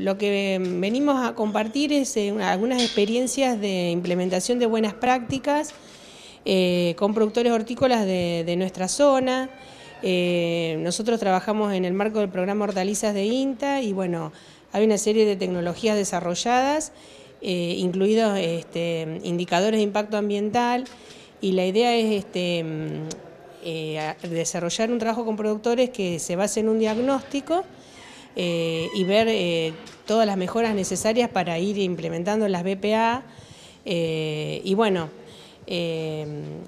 Lo que venimos a compartir es eh, algunas experiencias de implementación de buenas prácticas eh, con productores hortícolas de, nuestra zona. Eh, nosotros trabajamos en el marco del programa Hortalizas de INTA y bueno, hay una serie de tecnologías desarrolladas, incluidos este, indicadores de impacto ambiental y la idea es este, mm, desarrollar un trabajo con productores que se base en un diagnóstico eh, y ver eh, todas las mejoras necesarias para ir implementando las BPA. Eh, y bueno,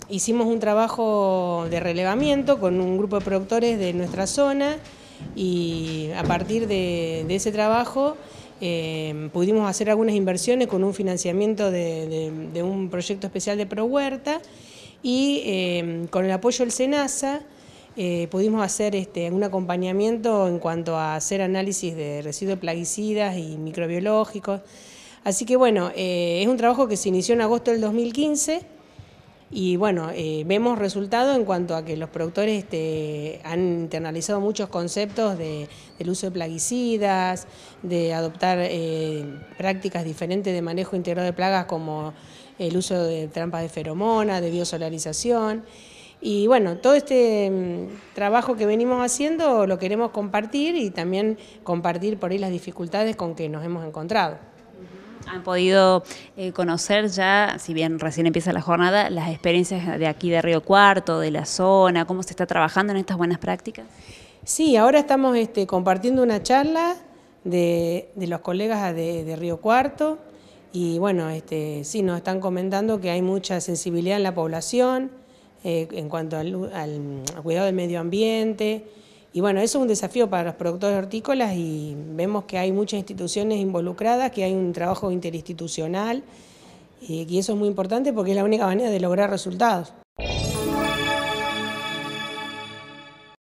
hicimos un trabajo de relevamiento con un grupo de productores de nuestra zona y a partir de, ese trabajo pudimos hacer algunas inversiones con un financiamiento de, de un proyecto especial de ProHuerta y con el apoyo del SENASA, eh, pudimos hacer un este, acompañamiento en cuanto a hacer análisis de residuos de plaguicidas y microbiológicos. Así que bueno, eh, es un trabajo que se inició en agosto del 2015 y bueno, eh, vemos resultados en cuanto a que los productores este, han internalizado muchos conceptos del uso de plaguicidas, de adoptar prácticas diferentes de manejo integral de plagas como el uso de trampas de feromona, de biosolarización. Y bueno, todo este mm, trabajo que venimos haciendo lo queremos compartir y también compartir por ahí las dificultades con que nos hemos encontrado. Han podido eh, conocer ya, si bien recién empieza la jornada, las experiencias de aquí de Río Cuarto, de la zona, cómo se está trabajando en estas buenas prácticas. Sí, ahora estamos este, compartiendo una charla de, los colegas de, Río Cuarto y bueno, este, sí, nos están comentando que hay mucha sensibilidad en la población, eh, en cuanto al, mm, cuidado del medio ambiente. Y bueno, eso es un desafío para los productores hortícolas y vemos que hay muchas instituciones involucradas, que hay un trabajo interinstitucional y eso es muy importante porque es la única manera de lograr resultados.